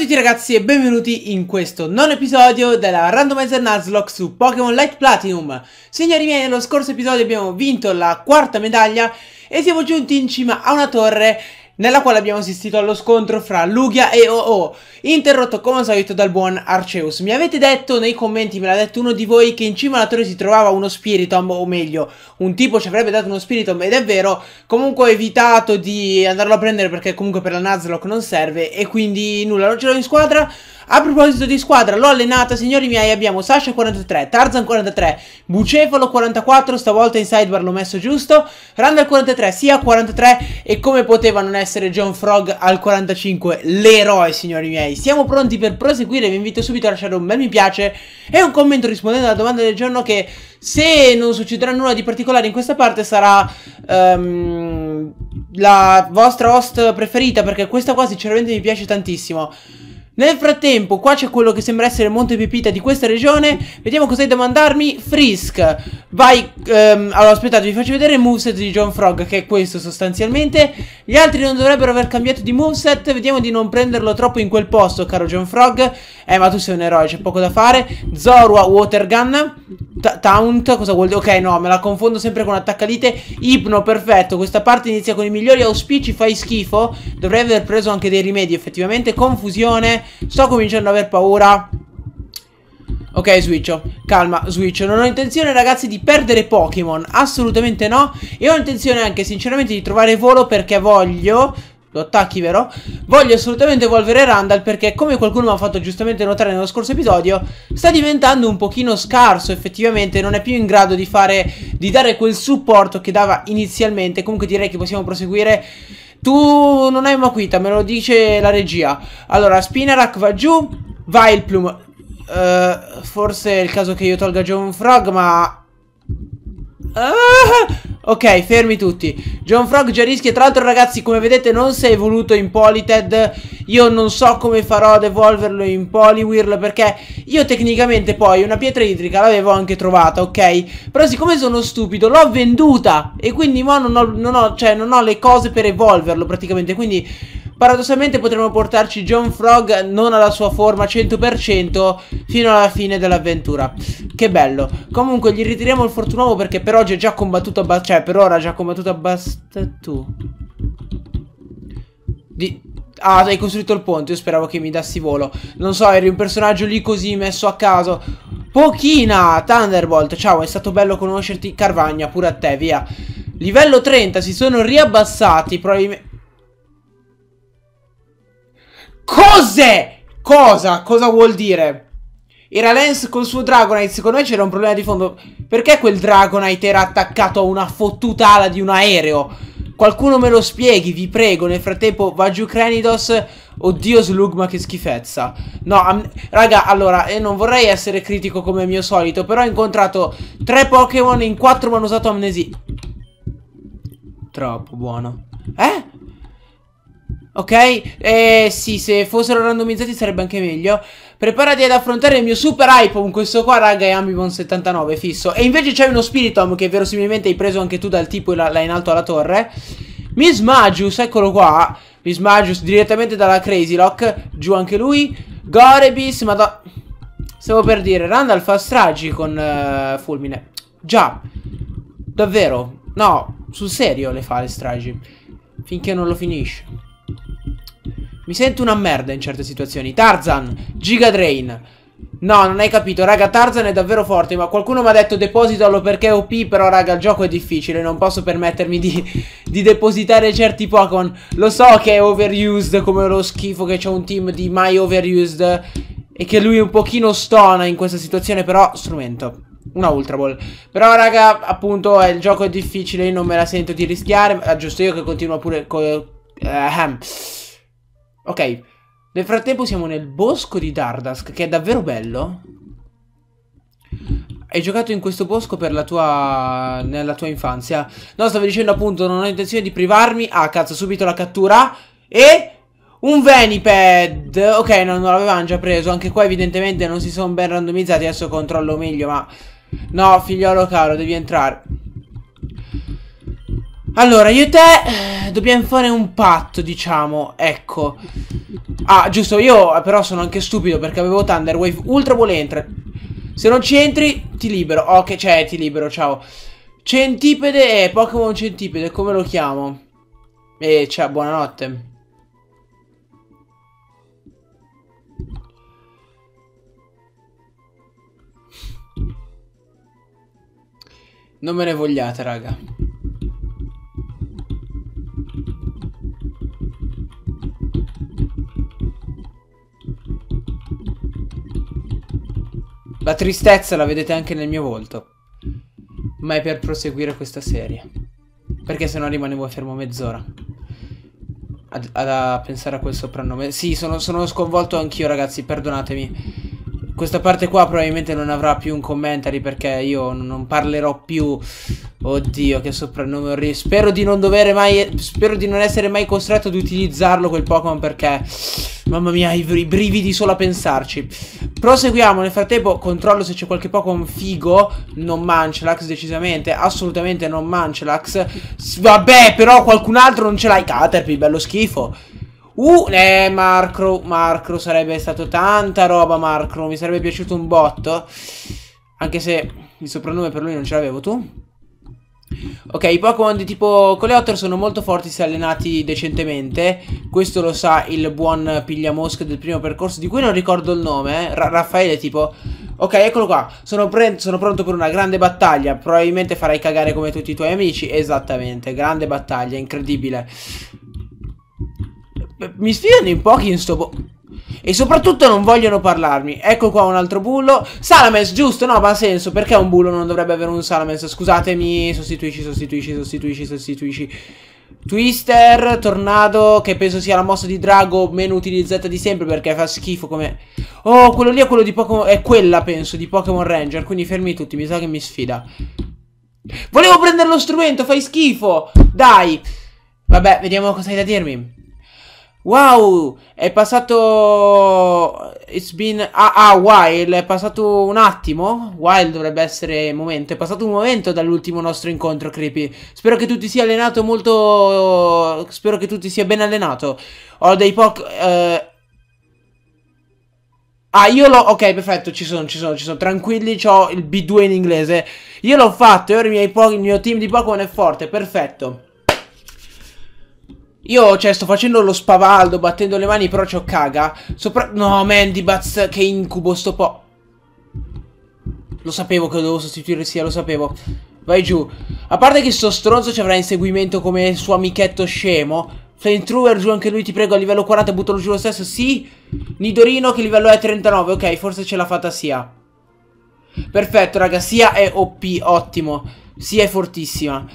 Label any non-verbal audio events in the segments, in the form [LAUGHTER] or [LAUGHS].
a tutti ragazzi e benvenuti in questo nono episodio della Randomizer Nuzlocke su Pokémon Light Platinum. Signori miei, nello scorso episodio abbiamo vinto la quarta medaglia e siamo giunti in cima a una torre nella quale abbiamo assistito allo scontro fra Lugia e OO, interrotto come al solito dal buon Arceus. Mi avete detto nei commenti, me l'ha detto uno di voi, che in cima alla torre si trovava uno Spiritomb, o meglio, un tipo ci avrebbe dato uno Spiritomb, ed è vero, comunque ho evitato di andarlo a prendere perché comunque per la Nuzlocke non serve, e quindi nulla, non ce l'ho in squadra, a proposito di squadra, l'ho allenata, signori miei, abbiamo Sasha 43, Tarzan 43, Bucefalo 44, stavolta in sidebar l'ho messo giusto, Randall 43, Sia 43 e come poteva non essere John Frog al 45, l'eroe, signori miei. Siamo pronti per proseguire, vi invito subito a lasciare un bel mi piace e un commento rispondendo alla domanda del giorno che se non succederà nulla di particolare in questa parte sarà... Um, la vostra host preferita perché questa qua sinceramente mi piace tantissimo nel frattempo qua c'è quello che sembra essere il Monte Pepita di questa regione Vediamo cos'hai da mandarmi Frisk Vai ehm, Allora aspettate vi faccio vedere il moveset di John Frog Che è questo sostanzialmente Gli altri non dovrebbero aver cambiato di moveset Vediamo di non prenderlo troppo in quel posto caro John Frog Eh ma tu sei un eroe c'è poco da fare Zorua Water Gun Taunt cosa vuol dire? Ok no me la confondo sempre con attaccalite Ipno perfetto questa parte inizia con i migliori auspici Fai schifo Dovrei aver preso anche dei rimedi effettivamente Confusione Sto cominciando ad aver paura Ok, switch, Calma, switch Non ho intenzione, ragazzi, di perdere Pokémon. Assolutamente no. E ho intenzione anche, sinceramente, di trovare volo perché voglio... Lo attacchi, vero? Voglio assolutamente evolvere Randall perché, come qualcuno mi ha fatto giustamente notare nello scorso episodio, sta diventando un pochino scarso effettivamente, non è più in grado di fare, di dare quel supporto che dava inizialmente. Comunque direi che possiamo proseguire tu non hai Maquita, me lo dice la regia. Allora, Spinarak va giù, Vailplum. Uh, eh, forse è il caso che io tolga già un frog, ma... Ah! Ok, fermi tutti. John Frog già rischia. Tra l'altro, ragazzi, come vedete, non si è evoluto in Polited. Io non so come farò ad evolverlo in Poliwhirl. Perché io tecnicamente poi una pietra idrica l'avevo anche trovata, ok? Però, siccome sono stupido, l'ho venduta. E quindi mo non ho, non ho, cioè, non ho le cose per evolverlo praticamente. Quindi paradossalmente potremmo portarci John Frog non alla sua forma 100% fino alla fine dell'avventura. Che bello. Comunque gli ritiriamo il fortunovo perché per oggi è già combattuto abbastanza... Cioè, per ora ha già combattuto abbastanza... Tu. Di... Ah, hai costruito il ponte, io speravo che mi dassi volo. Non so, eri un personaggio lì così messo a caso. Pochina, Thunderbolt, ciao, è stato bello conoscerti. Carvagna, pure a te, via. Livello 30, si sono riabbassati, probabilmente... Cos'è? Cosa? Cosa vuol dire? Era Lance col suo Dragonite, secondo me c'era un problema di fondo. Perché quel Dragonite era attaccato a una fottuta ala di un aereo? Qualcuno me lo spieghi, vi prego. Nel frattempo va giù Cranidos. Oddio Slug, ma che schifezza. No, raga, allora, eh, non vorrei essere critico come mio solito, però ho incontrato tre Pokémon in quattro mi hanno usato amnesia. Troppo buono. Eh? Ok? Eh sì, se fossero randomizzati sarebbe anche meglio. Preparati ad affrontare il mio super iPhone. Questo qua, raga, è Amibon 79, fisso. E invece c'è uno Spiritom che verosimilmente hai preso anche tu dal tipo là, là in alto alla torre. Miss Magius, eccolo qua. Miss Magius direttamente dalla Crazy Lock. Giù anche lui. Gorebis, madonna. Stavo per dire, Randall fa stragi con uh, Fulmine. Già. Davvero. No, sul serio le fa le stragi. Finché non lo finisce. Mi sento una merda in certe situazioni. Tarzan, Giga Drain. No, non hai capito, raga, Tarzan è davvero forte, ma qualcuno mi ha detto depositalo perché è OP, però raga, il gioco è difficile, non posso permettermi di, di depositare certi Pokémon. Lo so che è overused, come lo schifo che c'è un team di mai overused e che lui un pochino stona in questa situazione, però strumento. Una Ultra Ball. Però raga, appunto, il gioco è difficile, io non me la sento di rischiare, ah, giusto io che continuo pure con... Eh, ehm. Ok, nel frattempo siamo nel bosco di Dardask, che è davvero bello. Hai giocato in questo bosco per la tua... nella tua infanzia? No, stavo dicendo appunto, non ho intenzione di privarmi... Ah, cazzo, subito la cattura. E... Un venipad! Ok, no, non l'avevamo già preso. Anche qua evidentemente non si sono ben randomizzati. Adesso controllo meglio, ma... No, figliolo caro, devi entrare. Allora, io e te eh, dobbiamo fare un patto, diciamo, ecco. Ah, giusto, io però sono anche stupido perché avevo Thunder Wave Ultra Ball Entry. Se non ci entri, ti libero. Ok, cioè, ti libero, ciao. Centipede, eh, Pokémon Centipede, come lo chiamo? Eh, ciao, buonanotte. Non me ne vogliate, raga. La tristezza la vedete anche nel mio volto. Ma è per proseguire questa serie. Perché se no rimanevo fermo mezz'ora. A, a, a, pensare a quel soprannome. Sì, sono, sono sconvolto anch'io, ragazzi, perdonatemi. Questa parte qua probabilmente non avrà più un commentary perché io non parlerò più. Oddio, che soprannome orribile. Spero di non dovere mai. Spero di non essere mai costretto ad utilizzarlo quel Pokémon perché. Mamma mia, i brividi solo a pensarci. Proseguiamo, nel frattempo controllo se c'è qualche Pokémon figo. Non Mancelax, decisamente. Assolutamente non Mancelax. Vabbè, però qualcun altro non ce l'hai. Caterpie, bello schifo. Uh, eh, Marcro, Marcro sarebbe stato tanta roba, Marcro. Mi sarebbe piaciuto un botto. Anche se il soprannome per lui non ce l'avevo tu. Ok, i Pokémon di tipo Coleotter sono molto forti se allenati decentemente. Questo lo sa il buon Pigliamosca del primo percorso, di cui non ricordo il nome. Eh. Ra Raffaele, tipo. Ok, eccolo qua. Sono, sono, pronto per una grande battaglia. Probabilmente farai cagare come tutti i tuoi amici. Esattamente, grande battaglia, incredibile. Mi sfidano in pochi in sto. E soprattutto non vogliono parlarmi. Ecco qua un altro bullo. Salamence, giusto? No, ma ha senso. Perché un bullo non dovrebbe avere un Salamence? Scusatemi. Sostituisci, sostituisci, sostituisci, sostituisci. Twister, Tornado, che penso sia la mossa di Drago meno utilizzata di sempre perché fa schifo come... Oh, quello lì è quello di Pokémon... è quella, penso, di Pokémon Ranger, quindi fermi tutti, mi sa che mi sfida. Volevo prendere lo strumento, fai schifo! Dai! Vabbè, vediamo cosa hai da dirmi. Wow, è passato... It's been... Ah, ah, while, è passato un attimo. While dovrebbe essere momento. È passato un momento dall'ultimo nostro incontro, Creepy. Spero che tu ti sia allenato molto... Spero che tu ti sia ben allenato. Ho dei po'. Eh... Ah, io l'ho... Ok, perfetto, ci sono, ci sono, ci sono. Tranquilli, ho il B2 in inglese. Io l'ho fatto e ora il mio team di Pokémon è forte, perfetto. Io, cioè, sto facendo lo spavaldo, battendo le mani, però c'ho caga. Sopra... No, Mandy che incubo sto po'. Lo sapevo che lo dovevo sostituire, sia, lo sapevo. Vai giù. A parte che sto stronzo ci avrà inseguimento come suo amichetto scemo. Flintruer giù anche lui, ti prego, a livello 40 buttalo giù lo stesso. Sì. Nidorino che livello è 39. Ok, forse ce l'ha fatta sia. Perfetto, raga, sia è OP, ottimo. Sì, è fortissima.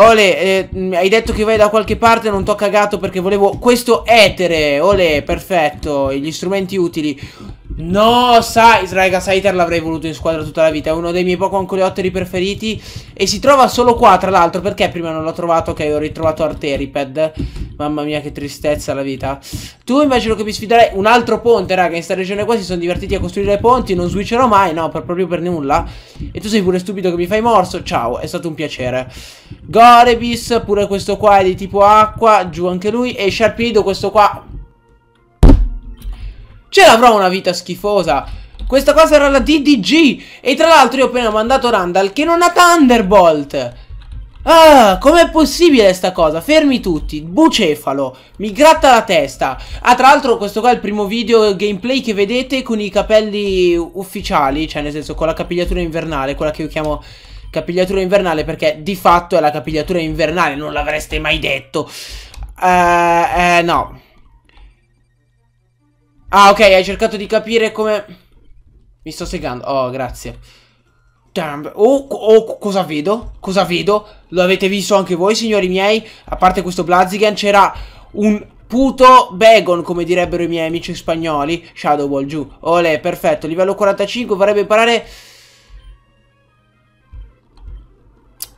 Ole, eh, hai detto che vai da qualche parte, non t'ho cagato perché volevo... Questo etere, ole, perfetto, gli strumenti utili. No, sai, raga, Saiter l'avrei voluto in squadra tutta la vita, è uno dei miei poco ancoleotteri preferiti e si trova solo qua, tra l'altro, perché prima non l'ho trovato, ok, ho ritrovato Arteriped. Mamma mia, che tristezza la vita. Tu immagino che mi sfiderei un altro ponte, raga, in sta regione qua si sono divertiti a costruire ponti, non switcherò mai, no, per, proprio per nulla. E tu sei pure stupido che mi fai morso, ciao, è stato un piacere. Gorebis, pure questo qua è di tipo acqua, giù anche lui, e Sharpedo questo qua Ce l'avrò una vita schifosa. Questa cosa era la DDG. E tra l'altro io ho appena mandato Randall che non ha Thunderbolt. Ah, com'è possibile sta cosa? Fermi tutti, bucefalo, mi gratta la testa. Ah, tra l'altro questo qua è il primo video gameplay che vedete con i capelli ufficiali, cioè nel senso con la capigliatura invernale, quella che io chiamo capigliatura invernale perché di fatto è la capigliatura invernale, non l'avreste mai detto. Eh, uh, eh, no. Ah, ok, hai cercato di capire come... Mi sto segando. Oh, grazie. Oh, oh, cosa vedo? Cosa vedo? Lo avete visto anche voi, signori miei? A parte questo Blaziken, c'era un puto bagon, come direbbero i miei amici spagnoli. Shadow Ball giù. Ole, perfetto. Livello 45, vorrebbe imparare...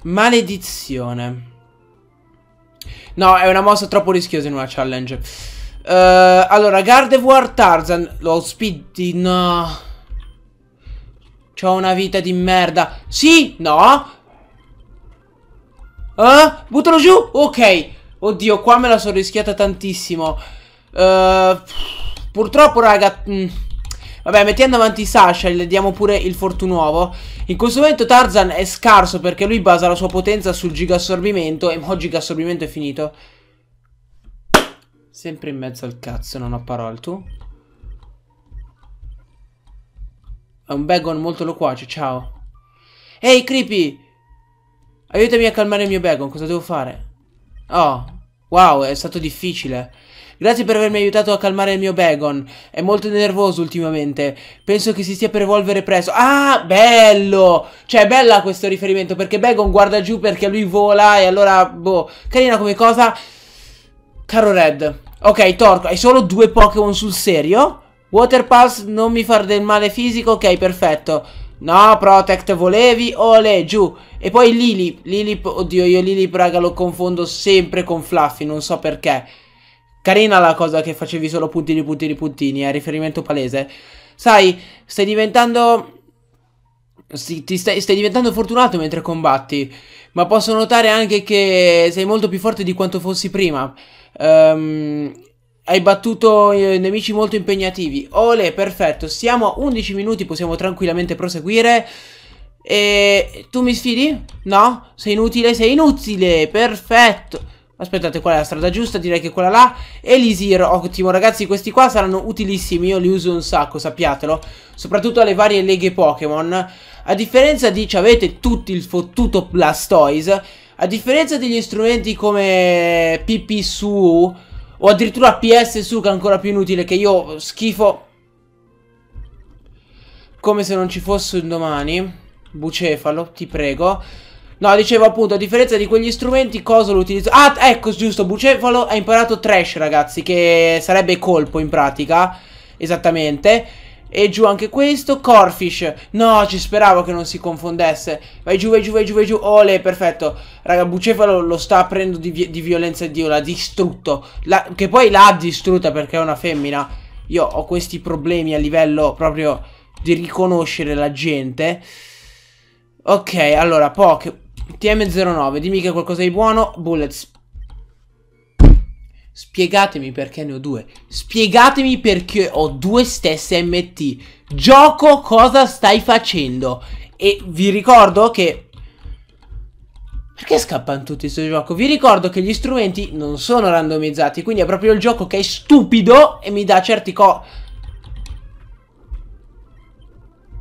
Maledizione. No, è una mossa troppo rischiosa in una challenge. Uh, allora, Gardevoir Tarzan. Lo speedy, no. C'ho una vita di merda. Sì, no. Uh, buttalo giù. Ok. Oddio, qua me la sono rischiata tantissimo. Uh, purtroppo, raga... Mh. Mm. Vabbè, mettiamo avanti Sasha e le diamo pure il fortunuovo. In questo momento Tarzan è scarso perché lui basa la sua potenza sul gigassorbimento e mo' gigassorbimento è finito. Sempre in mezzo al cazzo, non ho parole tu. È un begon molto loquace, ciao. Ehi, hey, Creepy! Aiutami a calmare il mio begon, cosa devo fare? Oh, wow, è stato difficile. Grazie per avermi aiutato a calmare il mio Begon. È molto nervoso ultimamente. Penso che si stia per evolvere presto. Ah, bello! Cioè, è bella questo riferimento, perché bagon guarda giù perché lui vola e allora, boh, carina come cosa. Caro Red, Ok, Torco, hai solo due Pokémon sul serio? Water Pulse non mi fa del male fisico, ok, perfetto. No, Protect volevi, ole, giù. E poi Lilip, Lilip, oddio, io Lilip, raga, lo confondo sempre con Fluffy, non so perché. Carina la cosa che facevi solo puntini, puntini, puntini, eh, riferimento palese. Sai, stai diventando... Si, ti stai, stai diventando fortunato mentre combatti, ma posso notare anche che sei molto più forte di quanto fossi prima. Um, hai battuto eh, nemici molto impegnativi. Ole, perfetto. Siamo a 11 minuti, possiamo tranquillamente proseguire. E tu mi sfidi? No? Sei inutile? Sei inutile! Perfetto! Aspettate, qual è la strada giusta? Direi che quella là. Elisir, ottimo ragazzi, questi qua saranno utilissimi, io li uso un sacco, sappiatelo. Soprattutto alle varie leghe Pokémon. A differenza di, ci avete tutti il fottuto Blastoise a differenza degli strumenti come PP su o addirittura PS su che è ancora più inutile che io schifo come se non ci fosse un domani. Bucefalo, ti prego. No, dicevo appunto, a differenza di quegli strumenti, cosa lo utilizzo? Ah, ecco, giusto, Bucefalo ha imparato Trash, ragazzi, che sarebbe colpo in pratica, esattamente. E giù anche questo, Corfish No, ci speravo che non si confondesse Vai giù, vai giù, vai giù, vai giù Ole, perfetto Raga, Bucefalo lo sta aprendo di, vi di violenza Dio L'ha distrutto la Che poi l'ha distrutta perché è una femmina Io ho questi problemi a livello proprio Di riconoscere la gente Ok, allora, Poke TM09, dimmi che qualcosa di buono Bullets Spiegatemi perché ne ho due. Spiegatemi perché ho due stesse MT. Gioco cosa stai facendo? E vi ricordo che... Perché scappano tutti questo gioco? Vi ricordo che gli strumenti non sono randomizzati, quindi è proprio il gioco che è stupido e mi dà certi co...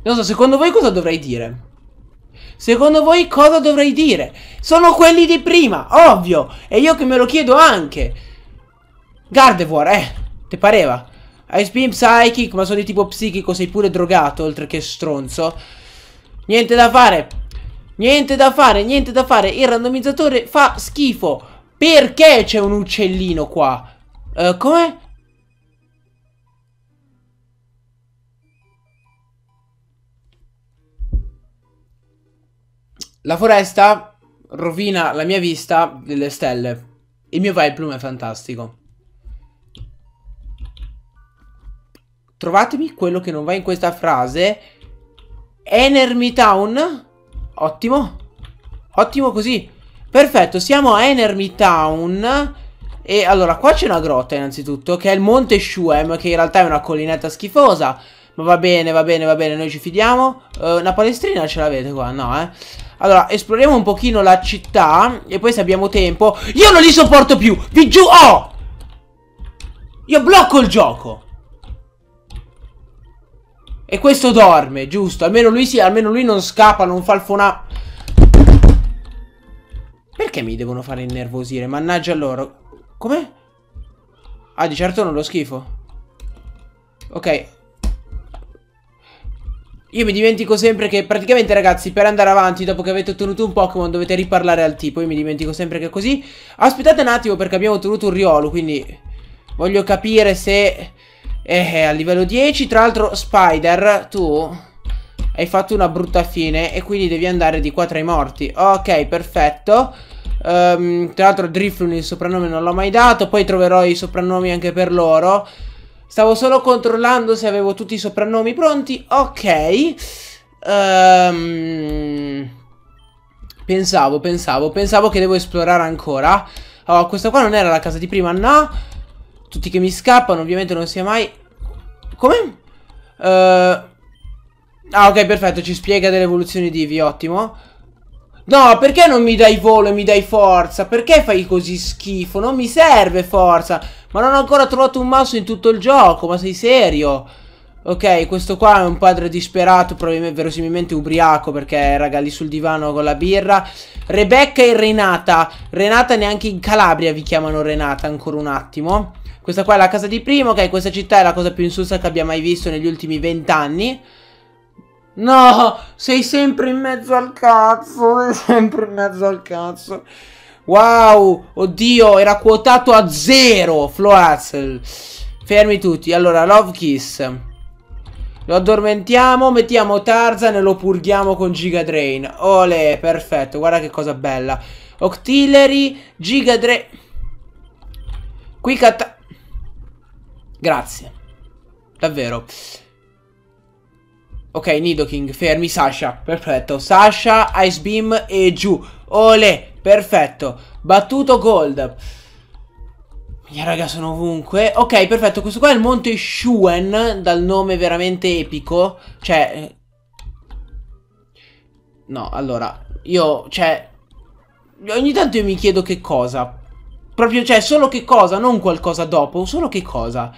Non so, secondo voi cosa dovrei dire? Secondo voi cosa dovrei dire? Sono quelli di prima, ovvio! E io che me lo chiedo anche! Gardevoir, eh, te pareva? Ice Beam Psychic, ma sono di tipo psichico, sei pure drogato, oltre che stronzo. Niente da fare, niente da fare, niente da fare. Il randomizzatore fa schifo. Perché c'è un uccellino qua? Uh, eh, come? La foresta rovina la mia vista delle stelle. Il mio Vileplume è fantastico. Trovatemi quello che non va in questa frase. Enermy Town. Ottimo. Ottimo così. Perfetto, siamo a Enermy Town. E allora, qua c'è una grotta innanzitutto, che è il Monte Shuem, che in realtà è una collinetta schifosa. Ma va bene, va bene, va bene, noi ci fidiamo. Uh, una palestrina ce l'avete qua, no, eh? Allora, esploriamo un pochino la città e poi se abbiamo tempo... Io non li sopporto più, vi giuro! Oh! Io blocco il gioco! E questo dorme, giusto. Almeno lui sì, almeno lui non scappa, non fa il falfona. Perché mi devono fare innervosire? Mannaggia loro. Come? Ah, di certo non lo schifo. Ok. Io mi dimentico sempre che praticamente ragazzi per andare avanti dopo che avete ottenuto un Pokémon dovete riparlare al tipo Io mi dimentico sempre che è così Aspettate un attimo perché abbiamo ottenuto un Riolo quindi voglio capire se eh, eh, a livello 10, tra l'altro Spider, tu hai fatto una brutta fine e quindi devi andare di qua tra i morti. Ok, perfetto. Um, tra l'altro Driflun il soprannome non l'ho mai dato, poi troverò i soprannomi anche per loro. Stavo solo controllando se avevo tutti i soprannomi pronti. Ok. Um, pensavo, pensavo, pensavo che devo esplorare ancora. Oh, questa qua non era la casa di prima, no. Tutti che mi scappano, ovviamente non si è mai... Come? Uh... Ah, ok, perfetto, ci spiega delle evoluzioni di Eevee, ottimo. No, perché non mi dai volo e mi dai forza? Perché fai così schifo? Non mi serve forza. Ma non ho ancora trovato un mouse in tutto il gioco, ma sei serio? Ok, questo qua è un padre disperato, probabilmente verosimilmente ubriaco perché raga lì sul divano con la birra. Rebecca e Renata. Renata neanche in Calabria vi chiamano Renata, ancora un attimo. Questa qua è la casa di primo, ok, questa città è la cosa più insulsa che abbia mai visto negli ultimi vent'anni. No, sei sempre in mezzo al cazzo, [LAUGHS] sei sempre in mezzo al cazzo. Wow, oddio, era quotato a zero, Floatzel. Fermi tutti, allora, Love Kiss. Lo addormentiamo, mettiamo Tarzan e lo purghiamo con Giga Drain. Ole, perfetto, guarda che cosa bella. Octillery, Giga Drain... Qui cata... Grazie. Davvero. Ok, Nidoking, fermi Sasha. Perfetto. Sasha, Ice Beam e giù. Ole, perfetto. Battuto Gold. Mia raga, sono ovunque. Ok, perfetto. Questo qua è il monte Shuen, dal nome veramente epico. Cioè... Eh, no, allora, io, cioè... Ogni tanto io mi chiedo che cosa Proprio, cioè, solo che cosa, non qualcosa dopo, solo che cosa.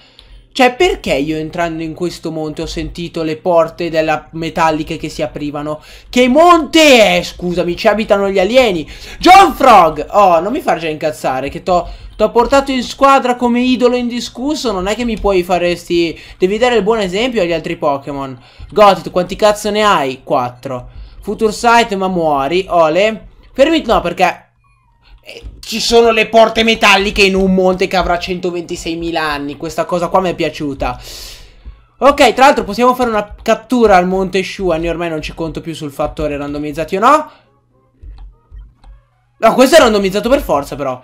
Cioè, perché io entrando in questo monte ho sentito le porte della metalliche che si aprivano? Che monte è? Scusami, ci abitano gli alieni. John Frog! Oh, non mi far già incazzare, che t'ho portato in squadra come idolo indiscusso. Non è che mi puoi fare sti... Devi dare il buon esempio agli altri Pokémon. Gotit, quanti cazzo ne hai? 4. Future Sight, ma muori. Ole. Fermi, no, perché ci sono le porte metalliche in un monte che avrà 126.000 anni. Questa cosa qua mi è piaciuta. Ok, tra l'altro possiamo fare una cattura al monte Shuani. Ormai non ci conto più sul fattore randomizzati o no. No, questo è randomizzato per forza però.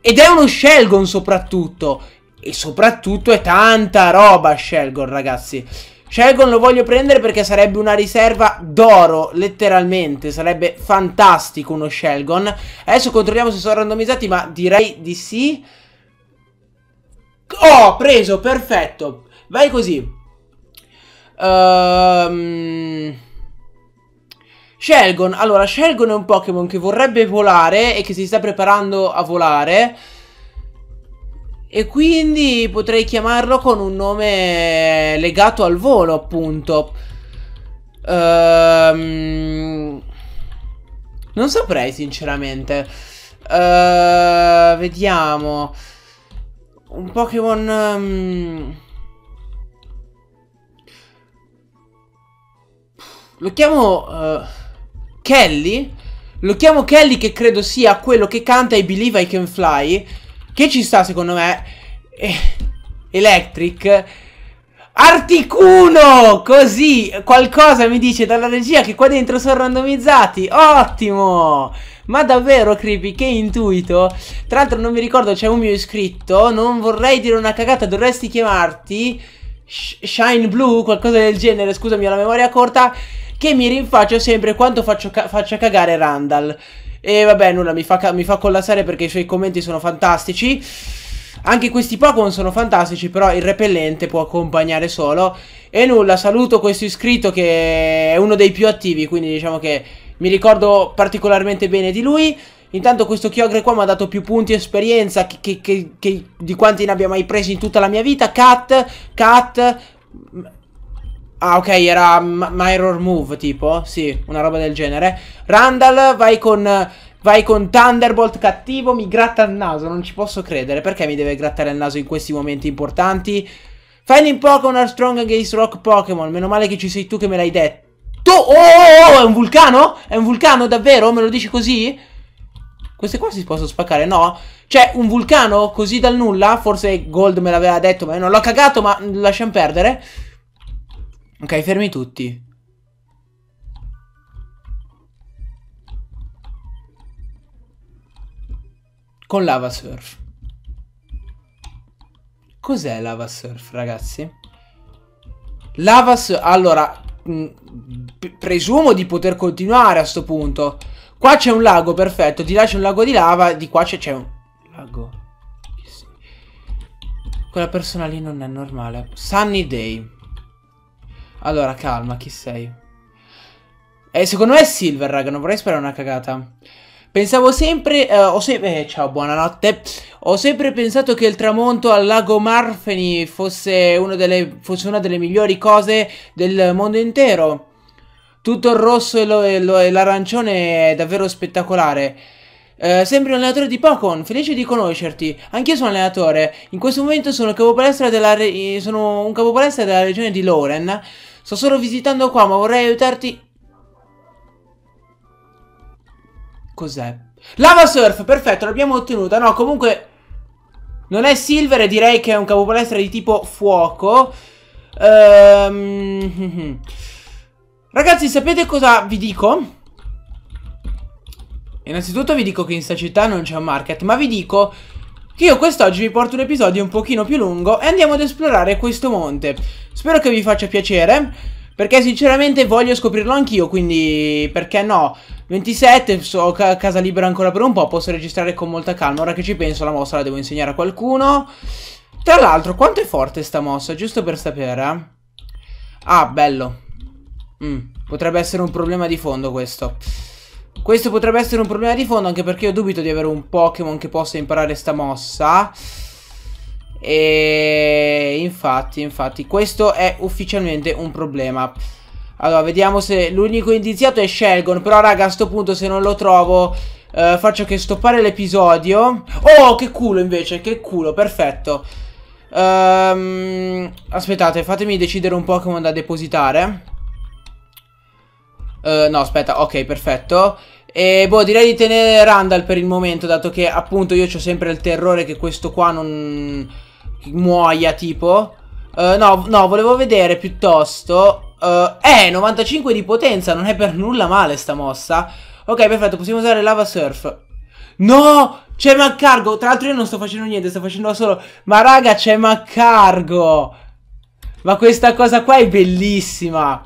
Ed è uno Shelgon soprattutto. E soprattutto è tanta roba Shelgon, ragazzi. Shagon lo voglio prendere perché sarebbe una riserva d'oro, letteralmente, sarebbe fantastico uno Shelgon. Adesso controlliamo se sono randomizzati, ma direi di sì. Oh, preso, perfetto. Vai così. Ehm... Shelgon, allora Shelgon è un Pokémon che vorrebbe volare e che si sta preparando a volare e quindi potrei chiamarlo con un nome legato al volo, appunto. Ehm... Non saprei, sinceramente. Ehm... Vediamo. Un Pokémon... Um... Lo chiamo... Uh... Kelly? Lo chiamo Kelly che credo sia quello che canta I Believe I Can Fly... Che ci sta secondo me eh, Electric Articuno! Così qualcosa mi dice dalla regia che qua dentro sono randomizzati. Ottimo! Ma davvero creepy, che intuito. Tra l'altro non mi ricordo, c'è un mio iscritto. Non vorrei dire una cagata, dovresti chiamarti Sh Shine Blue, qualcosa del genere, scusami, ho la memoria corta. Che mi rinfaccio sempre quanto faccio ca faccia cagare Randall. E vabbè, nulla, mi fa, mi fa collassare perché i suoi commenti sono fantastici. Anche questi Pokémon sono fantastici, però il repellente può accompagnare solo. E nulla, saluto questo iscritto che è uno dei più attivi, quindi diciamo che mi ricordo particolarmente bene di lui. Intanto questo Kyogre qua mi ha dato più punti esperienza che, che, che, che di quanti ne abbia mai presi in tutta la mia vita. Cat, Cat, Ah, ok, era Mirror Move, tipo. Sì, una roba del genere. Randall, vai con... Vai con Thunderbolt cattivo, mi gratta il naso, non ci posso credere. Perché mi deve grattare il naso in questi momenti importanti? Finding Pokémon are strong against rock Pokémon. Meno male che ci sei tu che me l'hai detto. Oh, oh, oh, oh, è un vulcano? È un vulcano, davvero? Me lo dici così? Queste qua si possono spaccare, no? Cioè, un vulcano così dal nulla? Forse Gold me l'aveva detto, ma io non l'ho cagato, ma lasciamo perdere. Ok, fermi tutti. Con lava surf. Cos'è lava surf, ragazzi? Lava surf... Allora, mm, presumo di poter continuare a sto punto. Qua c'è un lago, perfetto. Di là c'è un lago di lava, di qua c'è un... Lago... Quella persona lì non è normale. Sunny Day. Allora, calma, chi sei? Eh, secondo me è Silver, raga, non vorrei sperare una cagata. Pensavo sempre, eh, ho se eh, ciao, buonanotte. Ho sempre pensato che il tramonto al lago Marfeni fosse, uno delle, fosse una delle migliori cose del mondo intero. Tutto il rosso e l'arancione è davvero spettacolare. Eh, sembri un allenatore di Pokémon, felice di conoscerti. Anch'io sono allenatore. In questo momento sono, della re... sono un capopalestra della regione di Loren. Sto solo visitando qua, ma vorrei aiutarti. Cos'è? Lava Surf, perfetto, l'abbiamo ottenuta. No, comunque... Non è Silver e direi che è un capo palestra di tipo fuoco. Ehm... [LAUGHS] Ragazzi, sapete cosa vi dico? Innanzitutto vi dico che in sta città non c'è un market, ma vi dico che io quest'oggi vi porto un episodio un pochino più lungo e andiamo ad esplorare questo monte. Spero che vi faccia piacere, perché sinceramente voglio scoprirlo anch'io, quindi perché no? 27, so ca casa libera ancora per un po', posso registrare con molta calma. Ora che ci penso la mossa la devo insegnare a qualcuno. Tra l'altro, quanto è forte sta mossa, giusto per sapere? Eh? Ah, bello. Mm, potrebbe essere un problema di fondo questo. Questo potrebbe essere un problema di fondo anche perché io dubito di avere un Pokémon che possa imparare sta mossa. E infatti, infatti, questo è ufficialmente un problema. Allora, vediamo se l'unico indiziato è Shelgon. Però, raga, a sto punto se non lo trovo... Eh, faccio che stoppare l'episodio. Oh, che culo invece, che culo, perfetto. Um, aspettate, fatemi decidere un Pokémon da depositare. Eh, no, aspetta, ok, perfetto. E boh, direi di tenere Randall per il momento, dato che appunto io ho sempre il terrore che questo qua non muoia, tipo. Uh, no, no, volevo vedere piuttosto... Uh, eh, 95 eh, di potenza, non è per nulla male sta mossa. Ok, perfetto, possiamo usare Lava Surf. No, c'è Maccargo. Tra l'altro io non sto facendo niente, sto facendo solo... Ma raga, c'è Maccargo. Ma questa cosa qua è bellissima.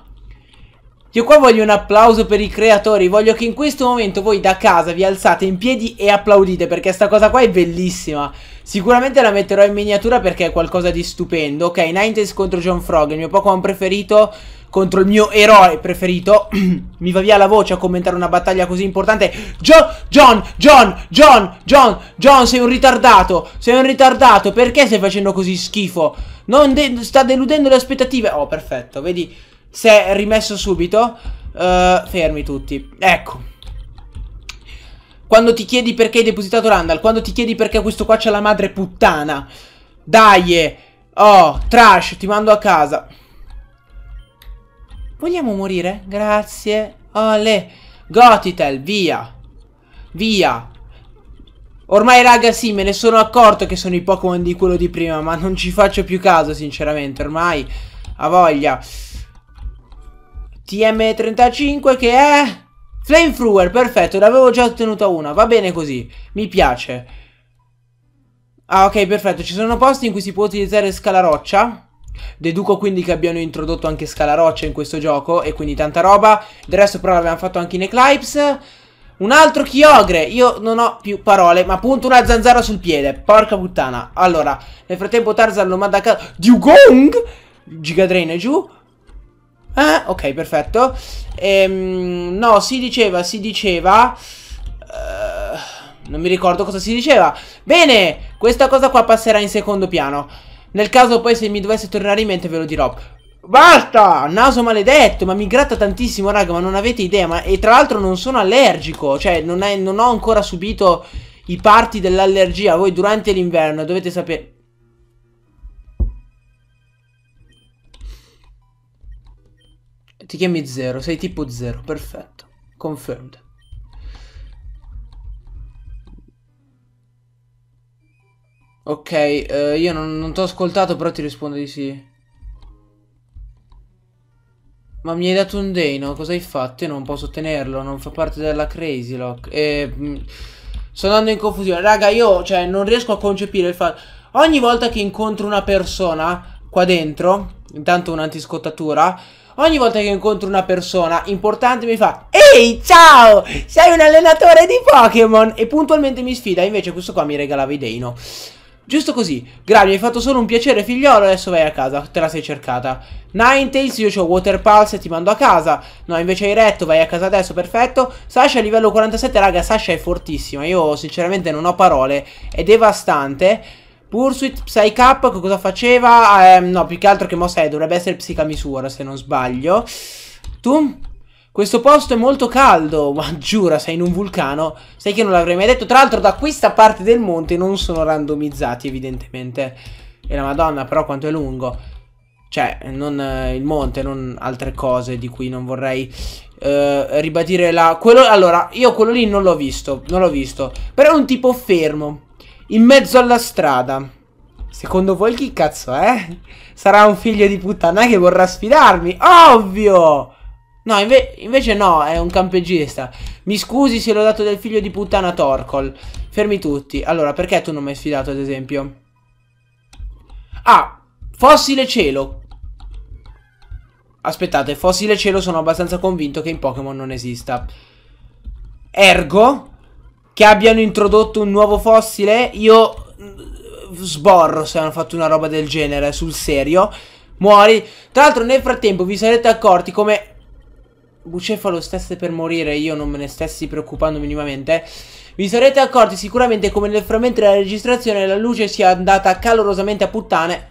Io qua voglio un applauso per i creatori, voglio che in questo momento voi da casa vi alzate in piedi e applaudite perché sta cosa qua è bellissima. Sicuramente la metterò in miniatura perché è qualcosa di stupendo. Ok, Ninetales contro John Frog, il mio Pokémon preferito contro il mio eroe preferito. [CLEARS THROAT] Mi va via la voce a commentare una battaglia così importante. John, John, John, John, John, John, sei un ritardato, sei un ritardato, perché stai facendo così schifo? Non de sta deludendo le aspettative. Oh, perfetto, vedi... Si è rimesso subito. Uh, fermi tutti. Ecco. Quando ti chiedi perché hai depositato Randall, quando ti chiedi perché questo qua c'è la madre puttana. Dai. Eh. Oh, trash, ti mando a casa. Vogliamo morire? Grazie. Ole. Gotitel, via. Via. Ormai raga sì, me ne sono accorto che sono i Pokémon di quello di prima, ma non ci faccio più caso sinceramente, ormai ha voglia. TM35 che è... Flamethrower, perfetto, ne avevo già ottenuta una, va bene così, mi piace. Ah ok, perfetto, ci sono posti in cui si può utilizzare scala roccia. Deduco quindi che abbiano introdotto anche scala roccia in questo gioco e quindi tanta roba. Del resto però l'abbiamo fatto anche in Eclipse. Un altro Kyogre, io non ho più parole, ma appunto una zanzara sul piede, porca puttana. Allora, nel frattempo Tarzan lo manda a casa... Dugong? Gigadrain è giù. Eh, ok, perfetto. Ehm, no, si diceva, si diceva... Uh, non mi ricordo cosa si diceva. Bene, questa cosa qua passerà in secondo piano. Nel caso poi se mi dovesse tornare in mente ve lo dirò. Basta! Naso maledetto, ma mi gratta tantissimo, raga, ma non avete idea. Ma... E tra l'altro non sono allergico, cioè non, è, non ho ancora subito i parti dell'allergia. Voi durante l'inverno dovete sapere... Ti chiami 0, sei tipo 0, perfetto. Confirmed. Ok, eh, io non, non ti ho ascoltato, però ti rispondo di sì. Ma mi hai dato un deno, cosa hai fatto? Io non posso tenerlo, non fa parte della Crazy Lock. E, mm, sto andando in confusione. Raga, io, cioè, non riesco a concepire il fatto... Ogni volta che incontro una persona qua dentro, intanto un'antiscottatura... Ogni volta che incontro una persona importante mi fa Ehi ciao sei un allenatore di Pokémon E puntualmente mi sfida invece questo qua mi regalava i Deino Giusto così Gra mi hai fatto solo un piacere figliolo Adesso vai a casa te la sei cercata Ninetales io ho Water Pulse e ti mando a casa No invece hai retto vai a casa adesso perfetto Sasha livello 47 raga Sasha è fortissima Io sinceramente non ho parole È devastante Pursuit, Psy cosa faceva? Eh, no, più che altro che Mosè, dovrebbe essere Psicamisura se non sbaglio. Tu? Questo posto è molto caldo, [LAUGHS] ma giura, sei in un vulcano. Sai che non l'avrei mai detto. Tra l'altro da questa parte del monte non sono randomizzati evidentemente. E la madonna, però quanto è lungo. Cioè, non eh, il monte, non altre cose di cui non vorrei eh, ribadire la... Quello... Allora, io quello lì non l'ho visto, non l'ho visto. Però è un tipo fermo in mezzo alla strada. Secondo voi chi cazzo è? Sarà un figlio di puttana che vorrà sfidarmi? Ovvio! No, inve invece no, è un campeggista. Mi scusi se l'ho dato del figlio di puttana Torcol. Fermi tutti. Allora, perché tu non mi hai sfidato, ad esempio? Ah, fossile cielo. Aspettate, fossile cielo sono abbastanza convinto che in Pokémon non esista. Ergo, che abbiano introdotto un nuovo fossile, io mm, sborro se hanno fatto una roba del genere, sul serio. Muori. Tra l'altro nel frattempo vi sarete accorti come Bucefalo stesse per morire, io non me ne stessi preoccupando minimamente. Vi sarete accorti sicuramente come nel frammento della registrazione la luce sia andata calorosamente a puttane.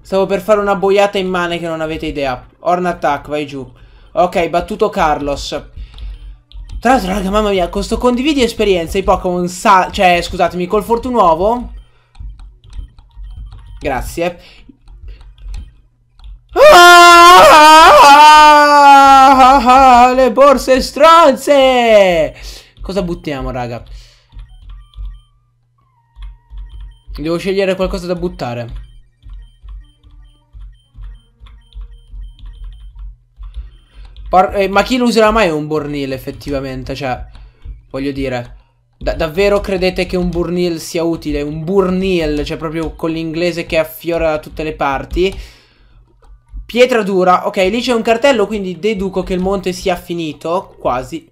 Stavo per fare una boiata in mane che non avete idea. Horn attack, vai giù. Ok, battuto Carlos. Tra l'altro, raga, mamma mia, con sto condividi esperienza i Pokémon sa... Cioè, scusatemi, col Fortunuovo... Grazie. Ah, le borse stronze! Cosa buttiamo, raga? Devo scegliere qualcosa da buttare. Eh, ma chi lo userà mai un Burnil effettivamente? Cioè, voglio dire... Da davvero credete che un Burnil sia utile? Un Burnil, cioè proprio con l'inglese che affiora da tutte le parti. Pietra dura. Ok, lì c'è un cartello, quindi deduco che il monte sia finito. Quasi.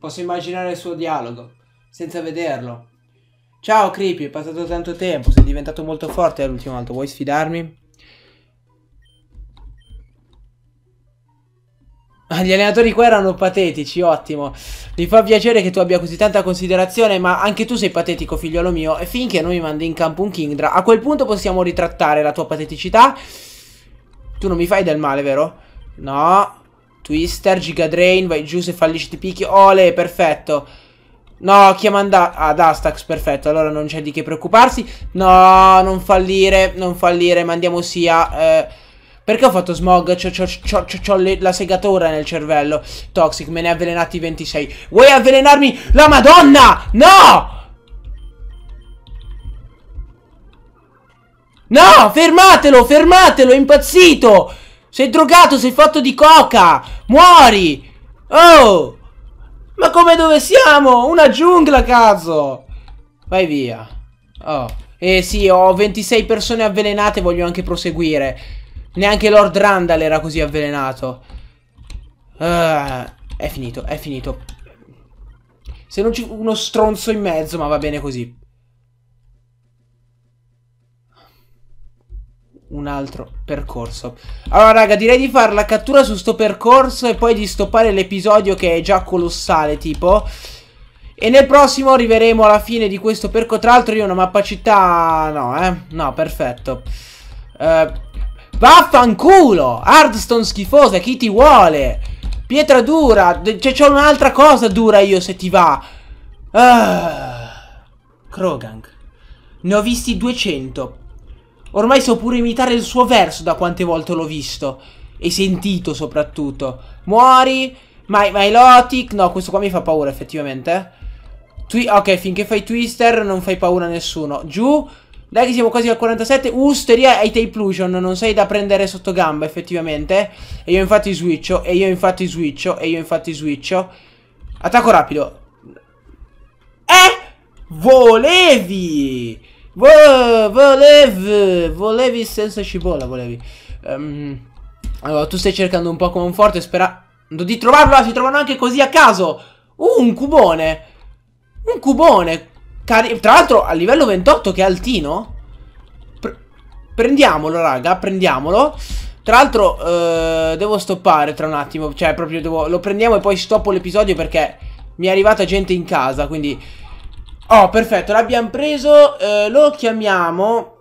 Posso immaginare il suo dialogo, senza vederlo. Ciao Creepy, è passato tanto tempo, sei diventato molto forte all'ultimo alto, vuoi sfidarmi? Ah, gli allenatori qua erano patetici, ottimo. Mi fa piacere che tu abbia così tanta considerazione, ma anche tu sei patetico, figliolo mio. E finché non mi mandi in campo un Kingdra, a quel punto possiamo ritrattare la tua pateticità. Tu non mi fai del male, vero? No. Twister, Giga Drain, vai giù se fallisci ti picchi. Ole, perfetto. No, chiama da ah, Dastax, perfetto, allora non c'è di che preoccuparsi. No, non fallire, non fallire, mandiamo sia... Eh... Perché ho fatto smog? C'ho, la segatura nel cervello. Toxic, me ne ha avvelenati 26. Vuoi avvelenarmi? La madonna! No! No, fermatelo, fermatelo, è impazzito! Sei drogato, sei fatto di coca! Muori! Oh! Ma come dove siamo? Una giungla, cazzo! Vai via. Oh. Eh sì, ho 26 persone avvelenate, voglio anche proseguire. Neanche Lord Randall era così avvelenato. Uh, è finito, è finito. Se non ci... uno stronzo in mezzo, ma va bene così. un altro percorso. Allora, raga, direi di fare la cattura su sto percorso e poi di stoppare l'episodio che è già colossale, tipo. E nel prossimo arriveremo alla fine di questo percorso. Tra l'altro io una mappa città... No, eh? No, perfetto. Uh, vaffanculo! Hardstone schifosa, chi ti vuole? Pietra dura! Cioè, c'ho un'altra cosa dura io se ti va. Uh, Krogang. Ne ho visti 200. Ormai so pure imitare il suo verso da quante volte l'ho visto. E sentito soprattutto. Muori, my, my Lotic. No, questo qua mi fa paura effettivamente. Twi ok, finché fai Twister non fai paura a nessuno. Giù. Dai che siamo quasi al 47. Usteria hai tape Plusion. Non sei da prendere sotto gamba effettivamente. E io infatti switcho. E io infatti switcho. E io infatti switcho. Attacco rapido. Eh! Volevi! volevi, volevi senza cipolla, volevi. Um, allora, tu stai cercando un po' conforto e sperando di trovarlo. si trovano anche così a caso. Uh, un cubone. Un cubone. Cari tra l'altro, a livello 28, che è altino. Pre prendiamolo, raga, prendiamolo. Tra l'altro, eh, devo stoppare tra un attimo. Cioè, proprio devo... Lo prendiamo e poi stoppo l'episodio perché mi è arrivata gente in casa, quindi... Oh, perfetto, l'abbiamo preso, eh, lo chiamiamo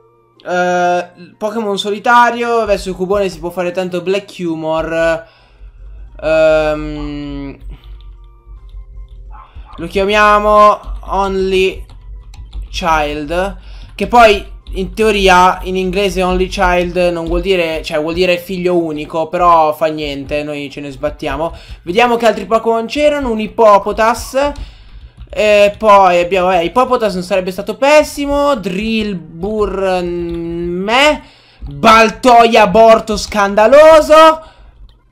eh, Pokémon solitario, verso il cubone si può fare tanto Black Humor ehm, Lo chiamiamo Only Child Che poi in teoria in inglese only child non vuol dire, cioè vuol dire figlio unico, però fa niente, noi ce ne sbattiamo. Vediamo che altri Pokémon c'erano, un Hippopotas e poi abbiamo, eh, Hippopotas non sarebbe stato pessimo, Drill, Drillbur, mm, me, Baltoia aborto scandaloso...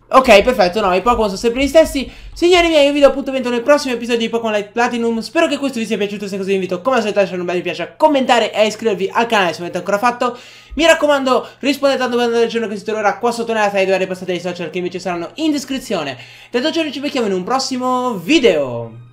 Ok, perfetto, no, i Pokémon sono sempre gli stessi. Signori miei, io vi do appuntamento nel prossimo episodio di Pokémon Light Platinum. Spero che questo vi sia piaciuto, se così vi invito, come al solito, lasciate un bel mi piace, a commentare e a iscrivervi al canale se non avete ancora fatto. Mi raccomando, rispondete a domande del giorno che si troverà qua sotto nella tag dove passate dei social che invece saranno in descrizione. Detto ciò, ci becchiamo in un prossimo video.